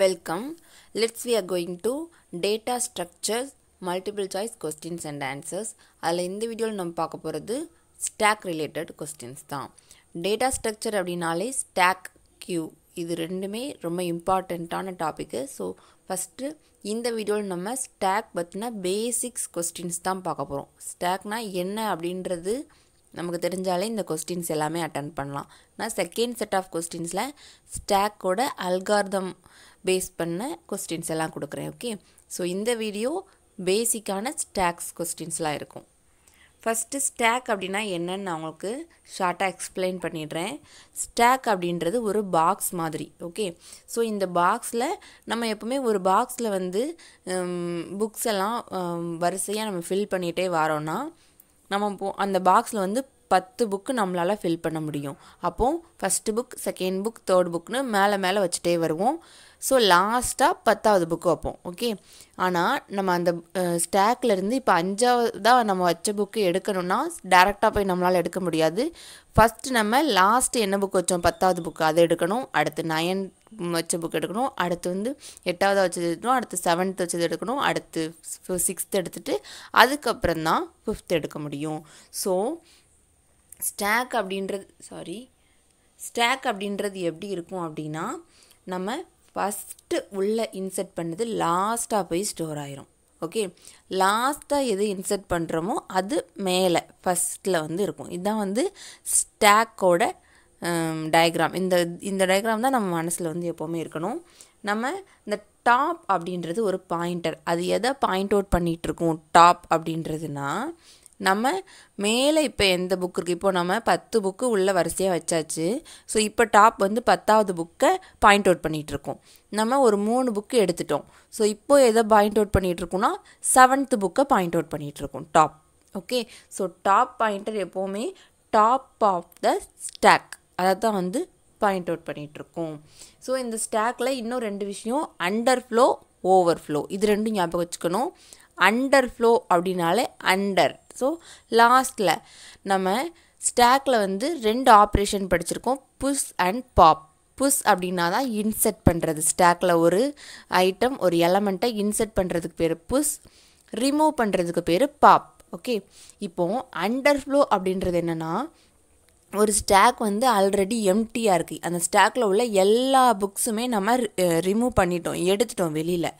Welcome let's we are going to data structures multiple choice questions and answers அதில் இந்த வீடியோவில் நம்ம பார்க்க போகிறது ஸ்டாக் ரிலேட்டட் கொஸ்டின்ஸ் தான் டேட்டா ஸ்ட்ரக்சர் அப்படின்னாலே ஸ்டாக் கியூ இது ரெண்டுமே ரொம்ப இம்பார்ட்டண்ட்டான டாப்பிக்கு ஸோ ஃபஸ்ட்டு இந்த வீடியோவில் நம்ம ஸ்டாக் பற்றின பேசிக்ஸ் கொஸ்டின்ஸ் தான் பார்க்க போகிறோம் ஸ்டாக்னால் என்ன அப்படின்றது நமக்கு தெரிஞ்சாலே இந்த கொஸ்டின்ஸ் எல்லாமே அட்டன் பண்ணலாம் நான் செகண்ட் செட் ஆஃப் கொஸ்டின்ஸில் ஸ்டாக்கோட அல்கார்தம் பேஸ் பண்ண கொஸ்டின்ஸ் எல்லாம் கொடுக்குறேன் ஓகே ஸோ இந்த வீடியோ பேசிக்கான ஸ்டாக்ஸ் கொஸ்டின்ஸ்லாம் இருக்கும் ஃபஸ்ட்டு ஸ்டாக் அப்படின்னா என்னன்னு நான் உங்களுக்கு ஷார்ட்டாக எக்ஸ்பிளைன் பண்ணிடுறேன் ஸ்டாக் அப்படின்றது ஒரு பாக்ஸ் மாதிரி ஓகே ஸோ இந்த பாக்ஸில் நம்ம எப்போவுமே ஒரு பாக்ஸில் வந்து புக்ஸ் எல்லாம் வரிசையாக நம்ம ஃபில் பண்ணிகிட்டே வரோன்னா நம்ம போ அந்த பாக்ஸில் வந்து பத்து புக்கு நம்மளால் ஃபில் பண்ண முடியும் அப்போது first book second book third புக்னு மேலே மேலே வச்சுட்டே வருவோம் ஸோ லாஸ்ட்டாக பத்தாவது புக்கு வைப்போம் ஓகே ஆனால் நம்ம அந்த ஸ்டாக்லேருந்து இப்போ அஞ்சாவதாக நம்ம வச்ச புக்கு எடுக்கணும்னா டேரெக்டாக போய் நம்மளால் எடுக்க முடியாது ஃபஸ்ட்டு நம்ம லாஸ்ட்டு என்ன புக் வச்சோம் பத்தாவது புக்கு அதை எடுக்கணும் அடுத்து நயன் வச்ச புக் எடுக்கணும் அடுத்து வந்து எட்டாவது வச்சது எடுக்கணும் அடுத்து செவன்த் வச்சது எடுக்கணும் அடுத்து சிக்ஸ்த் எடுத்துகிட்டு அதுக்கப்புறம் தான் ஃபிஃப்த் எடுக்க முடியும் ஸோ ஸ்டாக் அப்படின்றது சாரி ஸ்டாக் அப்படின்றது எப்படி இருக்கும் அப்படின்னா நம்ம ஃபஸ்ட்டு உள்ளே இன்செர்ட் பண்ணது லாஸ்ட்டாக போய் ஸ்டோர் ஆயிரும் ஓகே லாஸ்ட்டாக எது இன்செர்ட் பண்ணுறோமோ அது மேலே ஃபஸ்ட்டில் வந்து இருக்கும் இதுதான் வந்து ஸ்டாக்கோட டயக்ராம் இந்த இந்த டயக்ராம் தான் நம்ம மனசில் வந்து எப்போவுமே இருக்கணும் நம்ம இந்த டாப் அப்படின்றது ஒரு பாயிண்டர் அது எதை பாயிண்ட் அவுட் பண்ணிகிட்ருக்கோம் டாப் அப்படின்றதுன்னா நம்ம மேலே இப்போ எந்த புக் இருக்குது இப்போ நம்ம பத்து புக்கு உள்ள வரிசையாக வச்சாச்சு ஸோ இப்போ டாப் வந்து பத்தாவது புக்கை பாயிண்ட் அவுட் பண்ணிகிட்ருக்கோம் நம்ம ஒரு மூணு புக்கு எடுத்துட்டோம் ஸோ இப்போ எதை பாயிண்ட் அவுட் பண்ணிகிட்ருக்கோன்னா செவன்த்து புக்கை பாயிண்ட் அவுட் பண்ணிகிட்ருக்கோம் top okay so top pointer எப்போவுமே டாப் ஆஃப் த ஸ்டாக் அதை தான் வந்து பாயிண்ட் அவுட் பண்ணிகிட்ருக்கோம் ஸோ இந்த ஸ்டாக்கில் இன்னும் ரெண்டு விஷயம் அண்டர் ஃப்ளோ ஓவர் ஃப்ளோ இது ரெண்டும் ஞாபகம் வச்சுக்கணும் அண்டர் ஃப்ளோ அப்படின்னாலே அண்டர் ஸோ லாஸ்ட்டில் நம்ம ஸ்டாக்கில் வந்து ரெண்டு ஆப்ரேஷன் படிச்சிருக்கோம் புஷ் அண்ட் பாப் புஷ் அப்படின்னா தான் இன்செர்ட் பண்ணுறது ஸ்டாக்கில் ஒரு ஐட்டம் ஒரு எலமெண்ட்டை இன்செர்ட் பண்ணுறதுக்கு பேர் புஷ் ரிமூவ் பண்ணுறதுக்கு பேர் பாப் ஓகே இப்போது அண்டர் ஃப்ளோ அப்படின்றது என்னென்னா ஒரு ஸ்டாக் வந்து ஆல்ரெடி எம்டியாக இருக்குது அந்த ஸ்டாக்கில் உள்ள எல்லா புக்ஸுமே நம்ம ரிமூவ் பண்ணிட்டோம் எடுத்துட்டோம் வெளியில்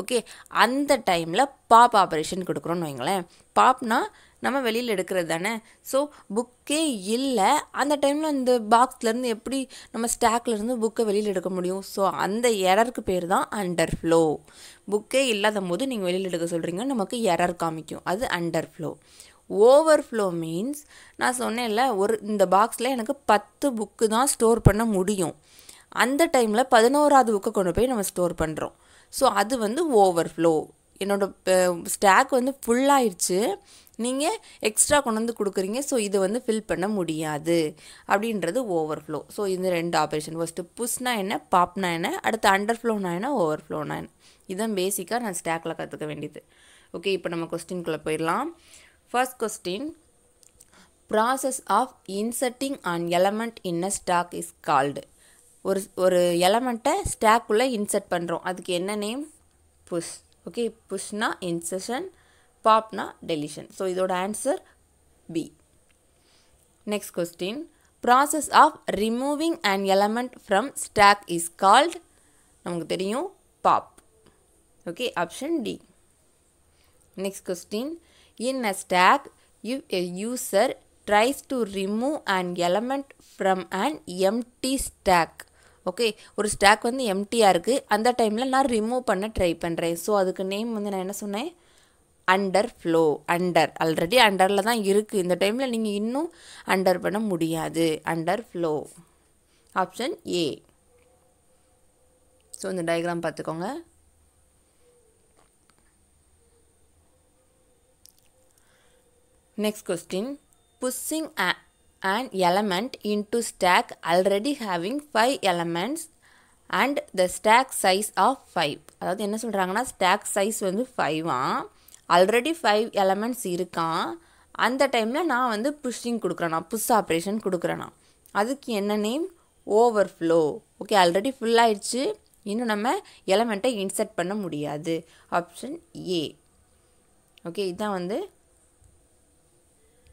ஓகே அந்த டைமில் பாப் ஆப்ரேஷன் கொடுக்குறோன்னு வைங்களேன் பாப்னா நம்ம வெளியில் எடுக்கிறது தானே ஸோ புக்கே இல்லை அந்த டைமில் அந்த பாக்ஸ்லேருந்து எப்படி நம்ம ஸ்டாக்லேருந்து புக்கை வெளியில் எடுக்க முடியும் ஸோ அந்த எரருக்கு பேர் தான் அண்டர் ஃப்ளோ புக்கே இல்லாத போது நீங்கள் வெளியில் எடுக்க சொல்கிறீங்க நமக்கு எரர் காமிக்கும் அது underflow overflow means நான் சொன்னேன்ல ஒரு இந்த பாக்ஸில் எனக்கு பத்து புக்கு தான் ஸ்டோர் பண்ண முடியும் அந்த டைமில் பதினோராது புக்கை கொண்டு போய் நம்ம ஸ்டோர் பண்ணுறோம் ஸோ அது வந்து ஓவர் ஃப்ளோ என்னோடய ஸ்டாக் வந்து ஃபுல்லாகிடுச்சு நீங்கள் எக்ஸ்ட்ரா கொண்டு வந்து கொடுக்குறீங்க ஸோ இதை வந்து ஃபில் பண்ண முடியாது அப்படின்றது ஓவர் ஃப்ளோ ஸோ இந்த ரெண்டு ஆப்ரேஷன் ஃபஸ்ட்டு புஷ்னா என்ன பாப்னா என்ன அடுத்து அண்டர்ஃப்ளோனா என்ன ஃப்ளோனா என்ன இதுதான் பேசிக்காக நான் ஸ்டாக்கில் கற்றுக்க வேண்டியது ஓகே இப்போ நம்ம கொஸ்டின்குள்ளே போயிடலாம் first question process of inserting an element in a stack is called ஒரு ஒரு எலமெண்ட்டை ஸ்டாக்குள்ளே இன்சர்ட் பண்ணுறோம் அதுக்கு என்ன நேம் புஷ் ஓகே புஷ்னா இன்சர்ஷன் பாப்னா டெலிஷன் ஸோ இதோட answer B next question process of removing and element from stack is called நமக்கு தெரியும் pop okay option D next question in a stack if a user tries to remove an element from an empty stack okay ஒரு stack வந்து எம்டியாக இருக்குது அந்த டைமில் நான் remove பண்ண ட்ரை பண்ணுறேன் ஸோ அதுக்கு நேம் வந்து நான் என்ன சொன்னேன் அண்டர் ஃப்ளோ அண்டர் ஆல்ரெடி அண்டரில் தான் இருக்குது இந்த டைமில் நீங்கள் இன்னும் அண்டர் பண்ண முடியாது underflow option A so இந்த டயக்ராம் பார்த்துக்கோங்க next question pushing an element into stack already having 5 elements and the stack size of 5 அதாவது என்ன சொல்கிறாங்கன்னா ஸ்டாக் சைஸ் வந்து ஃபைவ் ஆல்ரெடி ஃபைவ் எலமெண்ட்ஸ் இருக்கான் அந்த டைமில் நான் வந்து புஷ்ஷிங் கொடுக்குறேண்ணா புஷ் ஆப்ரேஷன் கொடுக்குறேனா அதுக்கு என்ன name overflow okay already full ஆயிடுச்சு இன்னும் நம்ம எலமெண்ட்டை இன்செர்ட் பண்ண முடியாது ஆப்ஷன் ஏ ஓகே இதுதான் வந்து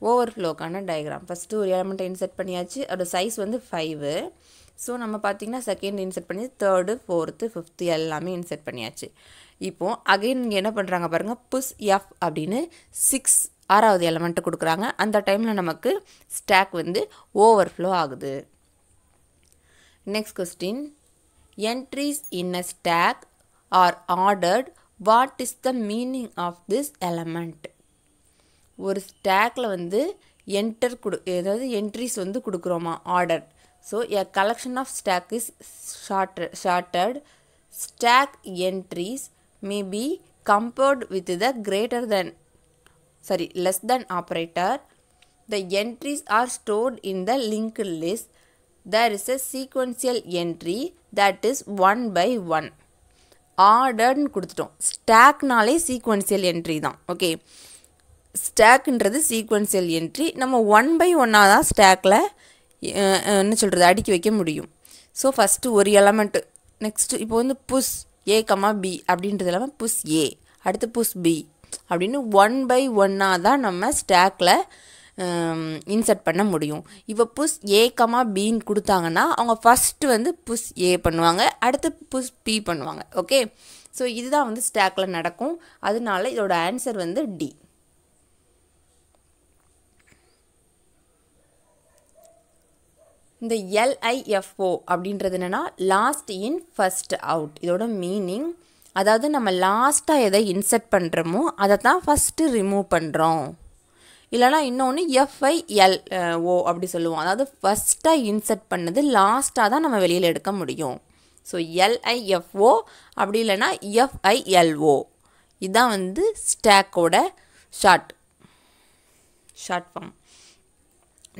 ஓவர் ஃப்ளோக்கான டயக்ராம் ஃபஸ்ட்டு ஒரு எலமெண்ட்டை இன்செட் பண்ணியாச்சு அதோட சைஸ் வந்து ஃபைவு ஸோ நம்ம பார்த்திங்கன்னா செகண்ட் இன்செர்ட் பண்ணி தேர்டு ஃபோர்த்து ஃபிஃப்த்து எல்லாமே இன்செர்ட் பண்ணியாச்சு இப்போது அகைன் இங்கே என்ன பண்ணுறாங்க பாருங்கள் புஷ் எஃப் அப்படின்னு சிக்ஸ் ஆறாவது எலமெண்ட்டு கொடுக்குறாங்க அந்த டைமில் நமக்கு ஸ்டாக் வந்து ஓவர் ஃப்ளோ ஆகுது next question entries in a stack are ordered what is the meaning of this element ஒரு ஸ்டாக்கில் வந்து என்டர் கொடு ஏதாவது என்ட்ரிஸ் வந்து கொடுக்குறோமா order so a collection of stack is shorter sorted stack entries may be compared with the greater than sorry less than operator the entries are stored in the link list there is a sequential entry that is one by one ஆர்டர்னு கொடுத்துட்டோம் ஸ்டாக்னாலே sequential entry தான் okay ஸ்டாக்குன்றது sequential entry நம்ம one by ஒன்னாக தான் ஸ்டாக்கில் என்ன சொல்கிறது அடுக்கி வைக்க முடியும் ஸோ ஃபஸ்ட்டு ஒரு எலமெண்ட்டு நெக்ஸ்ட்டு இப்போ வந்து புஷ் ஏ கமா பி அப்படின்றது இல்லாமல் புஷ் ஏ அடுத்து புஷ் பி அப்படின்னு ஒன் பை ஒன்னாக தான் நம்ம ஸ்டாக்கில் இன்சர்ட் பண்ண முடியும் இப்போ புஷ் ஏ கமா பின்னு கொடுத்தாங்கன்னா அவங்க ஃபஸ்ட்டு வந்து புஷ் ஏ பண்ணுவாங்க அடுத்து புஷ் பி பண்ணுவாங்க ஓகே ஸோ இதுதான் வந்து ஸ்டாக்கில் நடக்கும் அதனால இதோட ஆன்சர் வந்து டி இந்த எல்ஐஎஃப்ஓ அப்படின்றது என்னென்னா லாஸ்ட் இன் ஃபஸ்ட் அவுட் இதோட மீனிங் அதாவது நம்ம லாஸ்ட்டாக எதை இன்செர்ட் பண்ணுறோமோ அதை தான் ஃபஸ்ட்டு ரிமூவ் பண்ணுறோம் இல்லைனா இன்னொன்று எஃப்ஐஎல் ஓ அப்படி சொல்லுவோம் அதாவது ஃபஸ்ட்டாக இன்செர்ட் பண்ணது லாஸ்ட்டாக தான் நம்ம வெளியில் எடுக்க முடியும் ஸோ எல்ஐஎஃப்ஓ அப்படி இல்லைனா எஃப்ஐஎல்ஓ இதுதான் வந்து ஸ்டாக்கோட short short form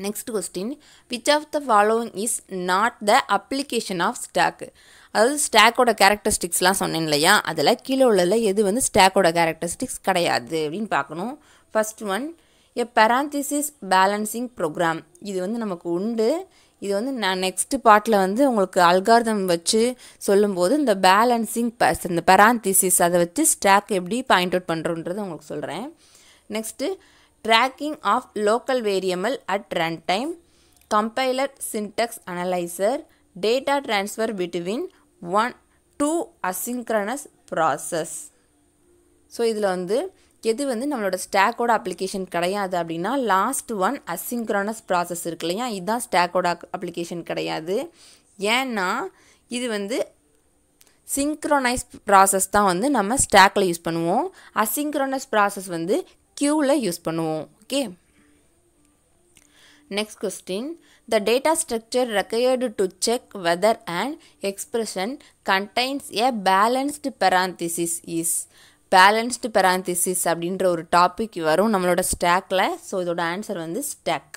next question which of the following is not the application of ஸ்டாக்கு அதாவது ஸ்டாக்கோட கேரக்டரிஸ்டிக்ஸ்லாம் சொன்னேன் இல்லையா அதில் கீழே உள்ளதில் எது வந்து ஸ்டாக்கோட கேரக்டரிஸ்டிக்ஸ் கிடையாது அப்படின்னு பார்க்கணும் first one a parenthesis balancing program இது வந்து நமக்கு உண்டு இது வந்து நான் நெக்ஸ்ட்டு பாட்டில் வந்து உங்களுக்கு அல்கார்தம் வச்சு சொல்லும்போது இந்த பேலன்சிங் பஸ் இந்த பெராந்திசிஸ் அதை வச்சு ஸ்டாக் எப்படி பாயிண்ட் அவுட் பண்ணுறோன்றது உங்களுக்கு சொல்கிறேன் next tracking of local local at at time compiler syntax analyser data transfer between one two asynchronous process so இதில் வந்து எது வந்து நம்மளோட ஸ்டாக்கோட அப்ளிகேஷன் கிடையாது அப்படின்னா லாஸ்ட் ஒன் அசிங்க்ரானஸ் ப்ராசஸ் இருக்கு இல்லையா இதுதான் ஸ்டாக்கோட அப்ளிகேஷன் கிடையாது ஏன்னா இது வந்து சிங்க்ரோனைஸ் ப்ராசஸ் தான் வந்து நம்ம ஸ்டாக்கில் யூஸ் பண்ணுவோம் அசிங்க்ரோனஸ் ப்ராசஸ் வந்து க்யூவில் யூஸ் பண்ணுவோம் okay next question the data structure required to check whether and expression contains a balanced parenthesis is balanced parenthesis அப்படின்ற ஒரு டாபிக் வரும் நம்மளோட ஸ்டாக்கில் ஸோ இதோட ஆன்சர் வந்து stack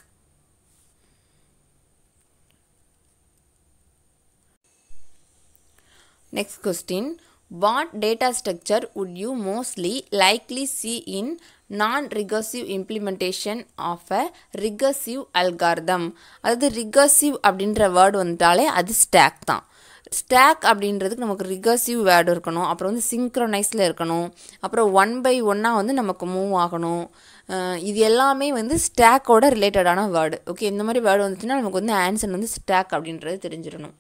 next question What data structure would you mostly likely see in non recursive implementation of a recursive algorithm அதாவது recursive அப்படின்ற word வந்தாலே அது ஸ்டாக் தான் ஸ்டாக் அப்படின்றதுக்கு நமக்கு ரிகர்சிவ் வேர்டு இருக்கணும் அப்புறம் வந்து சிங்க்ரனைஸில் இருக்கணும் அப்புறம் ஒன் பை ஒன்னாக வந்து நமக்கு மூவ் ஆகணும் இது எல்லாமே வந்து ஸ்டாக்கோட ரிலேட்டடான வேர்டு ஓகே இந்த மாதிரி வேர்டு வந்துச்சுன்னா நமக்கு வந்து ஆன்சர் வந்து ஸ்டாக் அப்படின்றது தெரிஞ்சிடணும்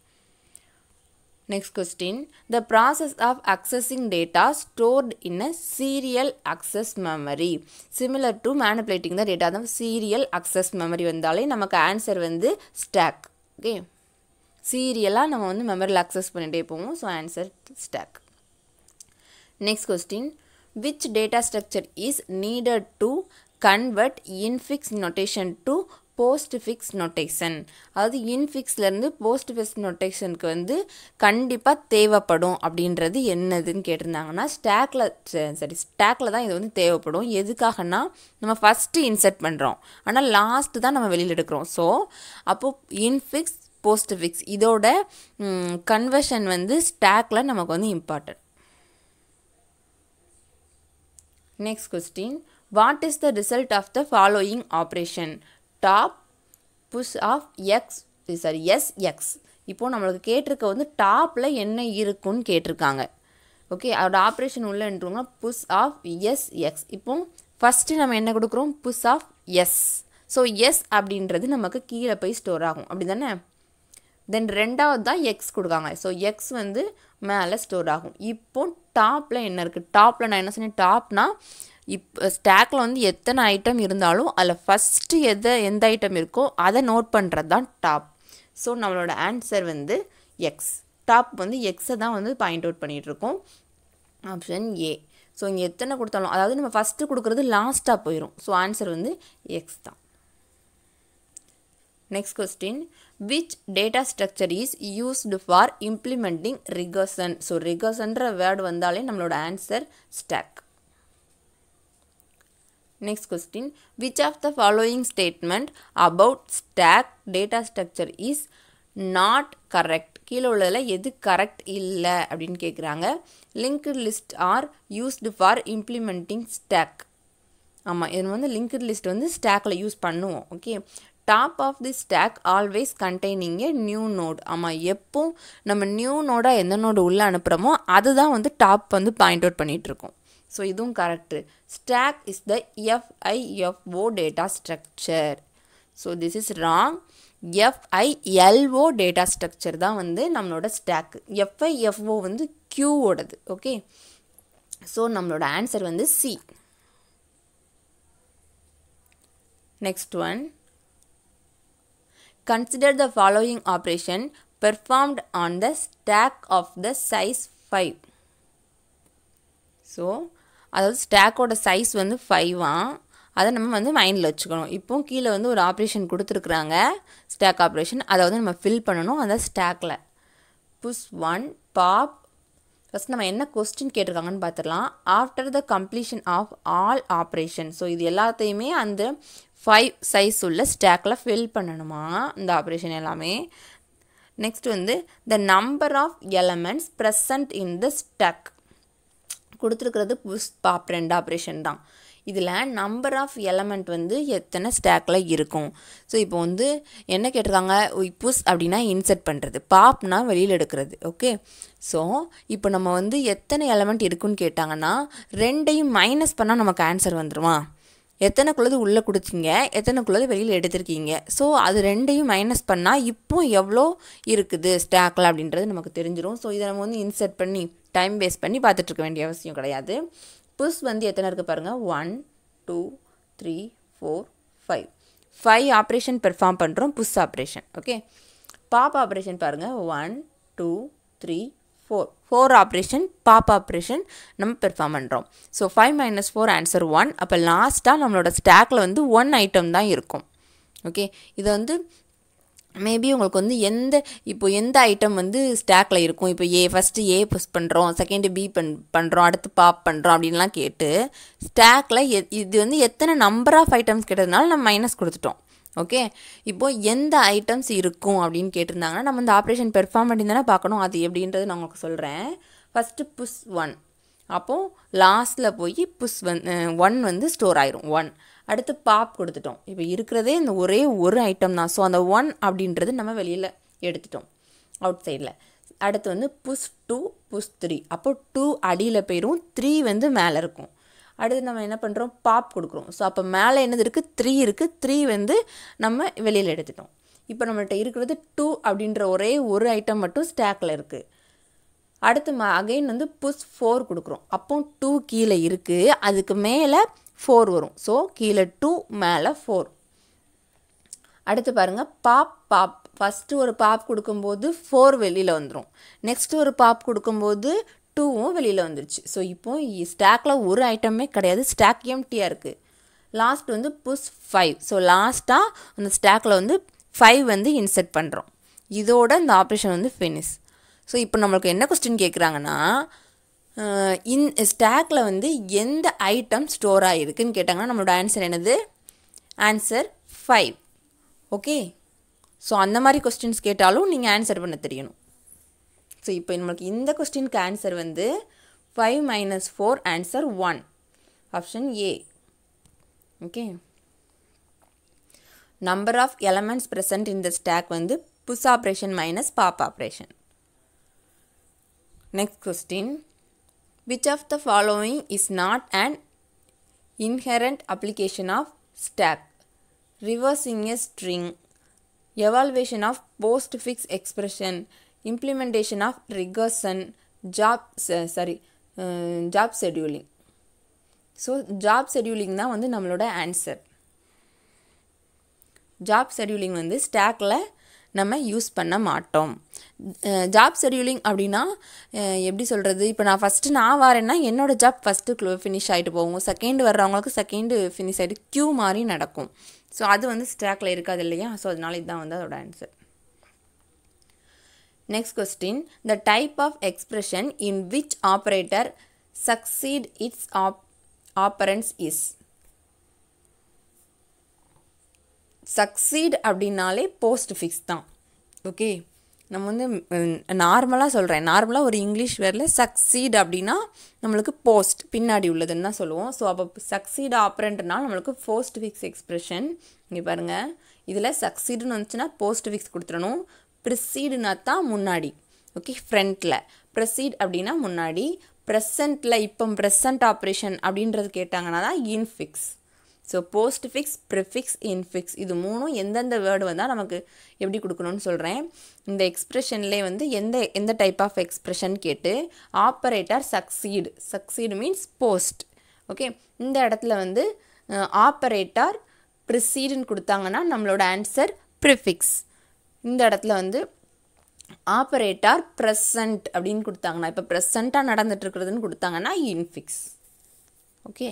Next question. The process of accessing data stored in a serial access memory. Similar to manipulating the data. தான் serial access memory வந்தாலே நமக்கு ஆன்சர் வந்து ஸ்டாக் ஓகே சீரியலாக நம்ம வந்து மெமரியில் அக்சஸ் பண்ணிகிட்டே போவோம் so answer stack next question which data structure is needed to convert infix notation to postfix notation அதாவது இன்ஃபிக்ஸ்லேருந்து போஸ்ட் ஃபிக்ஸ் நொட்டேஷனுக்கு வந்து கண்டிப்பாக தேவைப்படும் அப்படின்றது என்னதுன்னு கேட்டிருந்தாங்கன்னா ஸ்டாக்கில் சரி ஸ்டாக்கில் தான் இது வந்து தேவைப்படும் எதுக்காகனா நம்ம ஃபஸ்ட்டு இன்செர்ட் பண்ணுறோம் ஆனால் லாஸ்ட்டு தான் நம்ம வெளியில் எடுக்கிறோம் ஸோ அப்போது இன்ஃபிக்ஸ் போஸ்ட் ஃபிக்ஸ் இதோட கன்வர்ஷன் வந்து ஸ்டாக்ல நமக்கு வந்து important next question what is the result of the following operation top push of X sorry S X இப்போது நம்மளுக்கு கேட்டிருக்க வந்து டாப்பில் என்ன இருக்குன்னு கேட்டிருக்காங்க ஓகே அதோட ஆப்ரேஷன் உள்ள புஷ் ஆஃப் எஸ் எக்ஸ் இப்போ ஃபஸ்ட்டு நம்ம என்ன கொடுக்குறோம் push of S so S அப்படின்றது நமக்கு கீழே போய் ஸ்டோர் ஆகும் அப்படி தானே தென் ரெண்டாவது தான் எக்ஸ் கொடுக்காங்க ஸோ எக்ஸ் வந்து மேலே ஸ்டோர் ஆகும் இப்போ டாப்பில் என்ன இருக்குது டாப்பில் நான் என்ன சொன்னேன் டாப்னால் இப்போ ஸ்டாக்கில் வந்து எத்தனை ஐட்டம் இருந்தாலும் அதில் ஃபஸ்ட்டு எதை எந்த ஐட்டம் இருக்கோ அதை நோட் பண்ணுறது தான் டாப் ஸோ நம்மளோட ஆன்சர் வந்து எக்ஸ் டாப் வந்து எக்ஸை தான் வந்து பாயிண்ட் அவுட் பண்ணிகிட்ருக்கோம் ஆப்ஷன் ஏ ஸோ இங்கே எத்தனை கொடுத்தாலும் அதாவது நம்ம ஃபஸ்ட்டு கொடுக்குறது லாஸ்ட்டாக போயிடும் ஸோ ஆன்சர் வந்து எக்ஸ் தான் next question which data structure is used for implementing recursion so ரிகர்சன்ற வேர்டு வந்தாலே நம்மளோட answer stack next question which of the following statement about stack data structure is not correct கீழே உள்ளதில் எது correct இல்லை அப்படின்னு கேட்குறாங்க linked list are used for implementing stack ஆமாம் இது வந்து லிங்க்டு லிஸ்ட் வந்து ஸ்டாக்கில் யூஸ் பண்ணுவோம் okay top of the stack always containing a new node ஆமாம் எப்போ நம்ம நியூ நோடாக எந்த நோடு உள்ளே அனுப்புகிறோமோ அதுதான் வந்து டாப் வந்து பாயிண்ட் அவுட் பண்ணிகிட்ருக்கோம் ஸோ இதுவும் correct stack is the FIFO data structure so this is wrong FILO data structure தான் வந்து நம்மளோட ஸ்டாக்கு எஃப்ஐஎஃப்ஓ வந்து கியூவோடது ஓகே ஸோ நம்மளோட ஆன்சர் வந்து C next one consider the following operation performed on the stack of the size five so அதாவது ஸ்டாக்கோட size வந்து ஃபைவாக அதை நம்ம வந்து மைண்டில் வச்சுக்கணும் இப்போ கீழே வந்து ஒரு ஆப்ரேஷன் கொடுத்துருக்குறாங்க ஸ்டாக் ஆப்ரேஷன் அதை வந்து நம்ம ஃபில் பண்ணணும் அந்த ஸ்டாக்கில் புஷ் ஒன் பாப் ஃபஸ்ட் நம்ம என்ன கொஸ்டின் கேட்டிருக்காங்கன்னு பார்த்துடலாம் after the completion of all operation so இது எல்லாத்தையுமே அந்த ஃபைவ் சைஸ் உள்ள ஸ்டாக்கில் ஃபில் பண்ணணுமா இந்த ஆப்ரேஷன் எல்லாமே நெக்ஸ்ட் வந்து the number of elements present in the stack கொடுத்துருக்கிறது பாப் ரெண்டு ஆப்ரேஷன் தான் இதில் நம்பர் ஆஃப் எலமெண்ட் வந்து எத்தனை ஸ்டாக்கில் இருக்கும் ஸோ இப்போ வந்து என்ன கேட்டிருக்காங்க புஷ் அப்படின்னா இன்சர்ட் பண்ணுறது பாப்னா வெளியில் எடுக்கிறது ஓகே ஸோ இப்போ நம்ம வந்து எத்தனை எலமெண்ட் இருக்குன்னு கேட்டாங்கன்னா ரெண்டையும் மைனஸ் பண்ணால் நமக்கு ஆன்சர் வந்துடுமா குள்ளது உள்ளே கொடுத்தீங்க குள்ளது வெளியில் எடுத்திருக்கீங்க ஸோ அது ரெண்டையும் மைனஸ் பண்ணால் இப்போ எவ்வளோ இருக்குது ஸ்டாக்கில் அப்படின்றது நமக்கு தெரிஞ்சிடும் ஸோ இதை நம்ம வந்து இன்சர்ட் பண்ணி டைம் வேஸ்ட் பண்ணி பார்த்துட்ருக்க வேண்டிய அவசியம் கிடையாது புஷ் வந்து எத்தனை இருக்குது பாருங்கள் one two three four five five operation perform பண்ணுறோம் push operation okay pop operation பாருங்கள் one two three four four operation pop operation நம்ம பெர்ஃபார்ம் பண்ணுறோம் so five minus four answer one அப்போ லாஸ்ட்டாக நம்மளோட ஸ்டாக்கில் வந்து ஒன் ஐட்டம் தான் இருக்கும் ஓகே இதை வந்து மேபி உங்களுக்கு வந்து எந்த இப்போ எந்த ஐட்டம் வந்து ஸ்டாக்கில் இருக்கும் இப்போ ஏ ஃபஸ்ட்டு ஏ புஷ் பண்ணுறோம் செகண்டு பி பண் பண்ணுறோம் அடுத்து பாப் பண்ணுறோம் அப்படின்லாம் கேட்டு ஸ்டாக்கில் எ இது வந்து எத்தனை நம்பர் ஆஃப் ஐட்டம்ஸ் கேட்டதுனால நம்ம மைனஸ் கொடுத்துட்டோம் ஓகே இப்போது எந்த ஐட்டம்ஸ் இருக்கும் அப்படின்னு கேட்டிருந்தாங்கன்னா நம்ம இந்த ஆப்ரேஷன் பெர்ஃபார்ம் பண்ணி தானே பார்க்கணும் அது எப்படின்றது நான் உங்களுக்கு சொல்கிறேன் ஃபஸ்ட்டு புஷ் ஒன் அப்போது லாஸ்ட்டில் போய் புஷ் வந் ஒன் வந்து ஸ்டோர் ஆயிரும் ஒன் அடுத்து பாப் கொடுத்துட்டோம் இப்போ இருக்கிறதே இந்த ஒரே ஒரு ஐட்டம் தான் ஸோ அந்த ஒன் அப்படின்றது நம்ம வெளியில் எடுத்துட்டோம் அவுட் சைடில் அடுத்து வந்து புஷ் டூ புஷ் த்ரீ அப்போ டூ அடியில் போயிடும் த்ரீ வந்து மேலே இருக்கும் அடுத்து நம்ம என்ன பண்ணுறோம் பாப் கொடுக்குறோம் ஸோ அப்போ மேலே என்னது இருக்குது த்ரீ இருக்குது த்ரீ வந்து நம்ம வெளியில் எடுத்துட்டோம் இப்போ நம்மள்கிட்ட இருக்கிறது டூ அப்படின்ற ஒரே ஒரு ஐட்டம் மட்டும் ஸ்டாக்கில் இருக்குது அடுத்து அகைன் வந்து புஷ் ஃபோர் கொடுக்குறோம் அப்போ டூ கீழே இருக்குது அதுக்கு மேலே ஃபோர் வரும் ஸோ கீழே டூ மேலே ஃபோர் அடுத்து பாருங்கள் பாப் பாப் ஃபஸ்ட்டு ஒரு பாப் கொடுக்கும்போது ஃபோர் வெளியில் வந்துடும் நெக்ஸ்ட்டு ஒரு பாப் கொடுக்கும்போது டூவும் வெளியில் வந்துருச்சு ஸோ இப்போ ஸ்டாக்கில் ஒரு ஐட்டமே கிடையாது ஸ்டாக் எம்டியாக இருக்குது லாஸ்ட் வந்து புஷ் ஃபைவ் ஸோ லாஸ்ட்டாக அந்த ஸ்டாக்கில் வந்து ஃபைவ் வந்து இன்செர்ட் பண்ணுறோம் இதோட இந்த ஆப்ரேஷன் வந்து ஃபினிஷ் ஸோ இப்போ நம்மளுக்கு என்ன கொஸ்டின் கேட்குறாங்கன்னா இன் ஸ்டாக்கில் வந்து எந்த ஐட்டம் ஸ்டோர் ஆகிருக்குன்னு கேட்டாங்கன்னா நம்மளோட ஆன்சர் என்னது ஆன்சர் ஃபைவ் ஓகே ஸோ அந்த மாதிரி கொஸ்டின்ஸ் கேட்டாலும் நீங்கள் ஆன்சர் பண்ண தெரியணும் ஸோ இப்போ நம்மளுக்கு இந்த கொஸ்டினுக்கு ஆன்சர் வந்து five minus four answer one option A okay number of elements present in the stack வந்து push operation minus pop operation next question Which of the following is not an inherent application of step? Reversing a string, evaluation of postfix expression, implementation of regression, job uh, sorry uh, job scheduling. So job scheduling தான் வந்து நம்மளோட answer job scheduling வந்து ஸ்டாக்கில் நம்ம use பண்ண மாட்டோம் job scheduling அப்படின்னா எப்படி சொல்கிறது இப்போ நான் ஃபஸ்ட்டு நான் வரேன்னா என்னோடய ஜாப் ஃபஸ்ட்டு க்ளோ ஃபினிஷ் ஆகிட்டு போகும் செகண்ட் வர்றவங்களுக்கு செகண்டு ஃபினிஷ் ஆகிட்டு க்யூ மாதிரி நடக்கும் ஸோ அது வந்து ஸ்ட்ராக்கில் இருக்காது இல்லையா ஸோ அதனால இதுதான் வந்து அதோட answer next question the type of expression in which operator succeed its op operands is succeed அப்படின்னாலே போஸ்ட் ஃபிக்ஸ் தான் ஓகே நம்ம வந்து நார்மலாக சொல்கிறேன் நார்மலாக ஒரு இங்கிலீஷ் வேர்டில் சக்சீட் அப்படின்னா நம்மளுக்கு போஸ்ட் பின்னாடி உள்ளதுன்னு தான் சொல்லுவோம் ஸோ அப்போ சக்சீட் ஆப்ரெண்ட்னால் நம்மளுக்கு போஸ்ட் ஃபிக்ஸ் எக்ஸ்ப்ரெஷன் இங்கே பாருங்கள் இதில் சக்சீடுன்னு வந்துச்சுன்னா போஸ்ட் ஃபிக்ஸ் கொடுத்துடணும் ப்ரிசீடுனா தான் முன்னாடி ஓகே ஃப்ரண்ட்டில் ப்ரசீட் அப்படின்னா முன்னாடி ப்ரெசண்ட்டில் இப்போ ப்ரெசண்ட் ஆப்ரேஷன் அப்படின்றது கேட்டாங்கன்னா தான் infix so postfix prefix infix இது மூணும் எந்தெந்த வேர்டு வந்தால் நமக்கு எப்படி கொடுக்கணும்னு சொல்கிறேன் இந்த எக்ஸ்ப்ரெஷன்லேயே வந்து எந்த எந்த டைப் ஆஃப் எக்ஸ்ப்ரெஷன் கேட்டு operator succeed succeed means post okay இந்த இடத்துல வந்து ஆப்பரேட்டர் ப்ரிசீடுன்னு கொடுத்தாங்கன்னா நம்மளோட ஆன்சர் ப்ரிஃபிக்ஸ் இந்த இடத்துல வந்து ஆப்பரேட்டார் ப்ரெசண்ட் அப்படின்னு கொடுத்தாங்கன்னா இப்போ ப்ரெசண்ட்டாக நடந்துட்டுருக்கிறதுன்னு கொடுத்தாங்கன்னா infix okay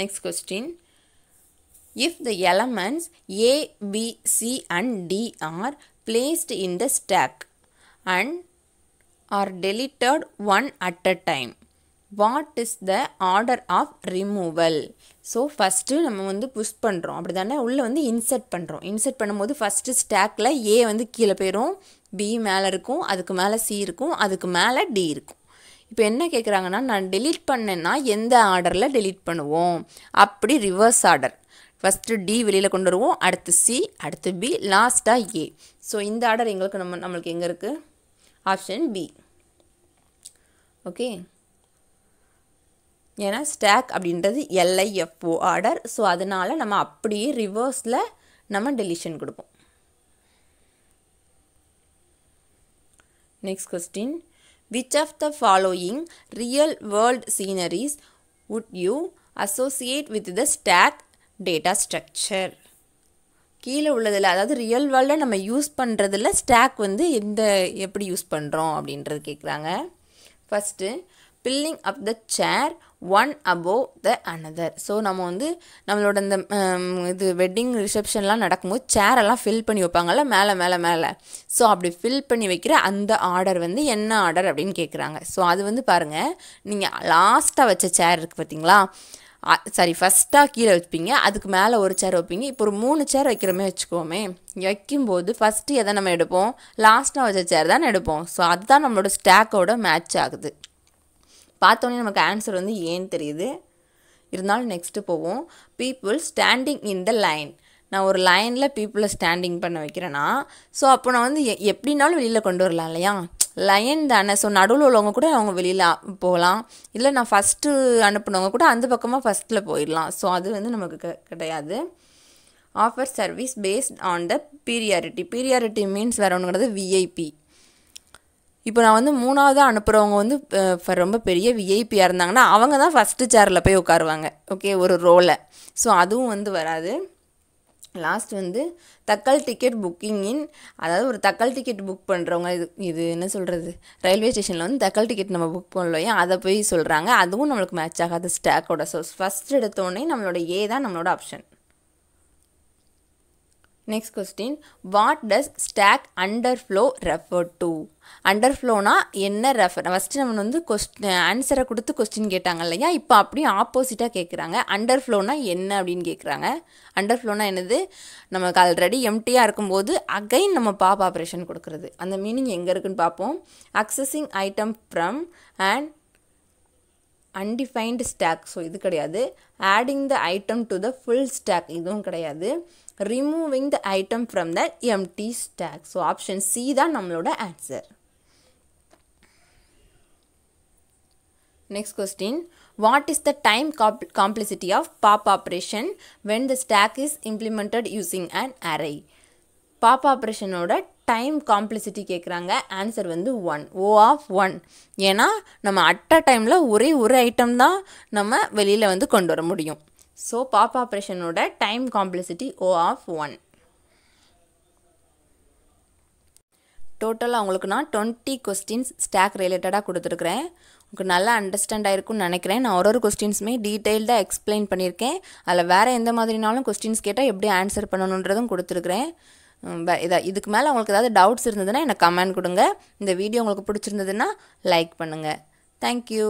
next question if the elements A, B, C and D are placed in the stack and are deleted one at a time, what is the order of removal so first நம்ம வந்து push பண்ணுறோம் அப்படி தானே உள்ளே வந்து insert பண்ணுறோம் insert பண்ணும்போது first ஸ்டாக்கில் ஏ வந்து கீழே போயிடும் பி மேலே இருக்கும் அதுக்கு மேலே சி இருக்கும் அதுக்கு மேலே டி இருக்கும் இப்போ என்ன கேட்குறாங்கன்னா நான் டெலீட் பண்ணேன்னா எந்த ஆர்டரில் டெலீட் பண்ணுவோம் அப்படி ரிவர்ஸ் ஆர்டர் ஃபஸ்ட்டு டி வெளியில் கொண்டு வருவோம் அடுத்து சி அடுத்து பி லாஸ்ட்டாக ஏ ஸோ இந்த ஆர்டர் எங்களுக்கு நம்ம நம்மளுக்கு எங்கே இருக்குது ஆப்ஷன் பி ஓகே ஏன்னா ஸ்டாக் அப்படின்றது எல்ஐஎஃப்ஓ ஆர்டர் ஸோ அதனால் நம்ம அப்படியே ரிவர்ஸில் நம்ம டெலிஷன் கொடுப்போம் next question Which of the following real world sceneries would you associate with the stack data structure? கீழே உள்ளதில் அதாவது ரியல் வேர்ல்டில் நம்ம யூஸ் பண்ணுறதில் ஸ்டாக் வந்து எந்த எப்படி யூஸ் பண்ணுறோம் அப்படின்றது கேட்குறாங்க first piling up the chair one above the another so நம்ம வந்து நம்மளோட இந்த இது வெட்டிங் ரிசப்ஷன்லாம் நடக்கும்போது சேரெல்லாம் ஃபில் பண்ணி வைப்பாங்கள்ல மேலே மேலே மேலே ஸோ அப்படி ஃபில் பண்ணி வைக்கிற அந்த ஆர்டர் வந்து என்ன ஆர்டர் அப்படின்னு கேட்குறாங்க ஸோ அது வந்து பாருங்கள் நீங்கள் லாஸ்ட்டாக வச்ச சேர் இருக்குது பார்த்தீங்களா சாரி ஃபஸ்ட்டாக கீழே வைப்பீங்க அதுக்கு மேலே ஒரு சேர் வைப்பீங்க இப்போ ஒரு மூணு சேர் வைக்கிறோமே வச்சுக்கோமே வைக்கும்போது ஃபஸ்ட்டு எதை நம்ம எடுப்போம் லாஸ்ட்டாக வச்ச சேர் தான் எடுப்போம் ஸோ அதுதான் நம்மளோட ஸ்டாக்கோட மேட்ச் ஆகுது பார்த்தோன்னே நமக்கு ஆன்சர் வந்து ஏன்னு தெரியுது இருந்தாலும் நெக்ஸ்ட்டு போவோம் people standing in the line நான் ஒரு லைனில் பீப்புளை ஸ்டாண்டிங் பண்ண வைக்கிறேன்னா ஸோ அப்போ நான் வந்து எப்படினாலும் வெளியில் கொண்டு வரலாம் இல்லையா லயன் தானே ஸோ நடுவில் உள்ளவங்க கூட அவங்க வெளியில் போகலாம் இல்லை நான் ஃபஸ்ட்டு அனுப்புனவங்க கூட அந்த பக்கமாக ஃபஸ்ட்டில் போயிடலாம் ஸோ அது வந்து நமக்கு க கிடையாது offer service based on the priority priority means வேறு ஒன்று கிடையாது விஐபி இப்போ நான் வந்து மூணாவதாக அனுப்புகிறவங்க வந்து ரொம்ப பெரிய விஐபியாக இருந்தாங்கன்னா அவங்க தான் ஃபஸ்ட்டு சேரில் போய் உட்காருவாங்க ஓகே ஒரு ரோலை ஸோ அதுவும் வந்து வராது லாஸ்ட் வந்து தக்கல் டிக்கெட் புக்கிங்கின் அதாவது ஒரு தக்கல் டிக்கெட் புக் பண்ணுறவங்க இது இது என்ன சொல்கிறது ரயில்வே ஸ்டேஷனில் வந்து தக்கல் டிக்கெட் நம்ம புக் பண்ணலையே அதை போய் சொல்கிறாங்க அதுவும் நம்மளுக்கு மேட்ச் ஆகாது ஸ்டாக்கோட ஸோ ஃபஸ்ட் எடுத்தோடனே நம்மளோட ஏ தான் நம்மளோட option next question what does stack underflow refer to அண்டர் ஃப்ளோனா என்ன ரெஃபர் ஃபஸ்ட்டு நம்ம வந்து கொஸ்டின் ஆன்சரை கொடுத்து கொஸ்டின் கேட்டாங்க இல்லையா இப்போ அப்படியே ஆப்போசிட்டாக கேட்குறாங்க அண்டர் ஃப்ளோனா என்ன அப்படின்னு கேட்குறாங்க அண்டர் ஃப்ளோனா என்னது நமக்கு ஆல்ரெடி எம்டியாக இருக்கும்போது அகைன் நம்ம பாப் ஆப்ரேஷன் கொடுக்குறது அந்த மீனிங் எங்கே இருக்குன்னு பார்ப்போம் accessing item from and undefined stack so இது கிடையாது adding the item to the full stack இதுவும் கிடையாது removing the item from the empty stack So, option C தான் நம்மளோட answer Next question, what is the time complexity of pop operation when the stack is implemented using an array? பாப்பா ஆப்ரேஷனோட time complexity கேட்குறாங்க answer வந்து one O of one ஏன்னா நம்ம at a டைமில் ஒரே ஒரு ஐட்டம் தான் நம்ம வெளியில் வந்து கொண்டு வர முடியும் ஸோ பாப்பா ஆப்ரேஷனோட time complexity O of one டோட்டலாக உங்களுக்கு நான் டுவெண்ட்டி கொஸ்டின்ஸ் ஸ்டாக் ரிலேட்டடாக கொடுத்துருக்குறேன் உங்களுக்கு நல்லா அண்டர்ஸ்டாண்ட் ஆயிருக்கும்னு நினைக்கிறேன் நான் ஒரு ஒரு கொஸ்டின்ஸுமே டீட்டெயில்டாக எக்ஸ்பிளைன் பண்ணியிருக்கேன் அதில் வேறு எந்த மாதிரினாலும் கொஸ்டின்ஸ் கேட்டால் எப்படி ஆன்சர் பண்ணணுன்றதும் கொடுத்துருக்குறேன் இதை இதுக்கு மேலே உங்களுக்கு ஏதாவது டவுட்ஸ் இருந்ததுன்னா எனக்கு கமெண்ட் கொடுங்க இந்த வீடியோ உங்களுக்கு பிடிச்சிருந்ததுன்னா லைக் பண்ணுங்கள் தேங்க்யூ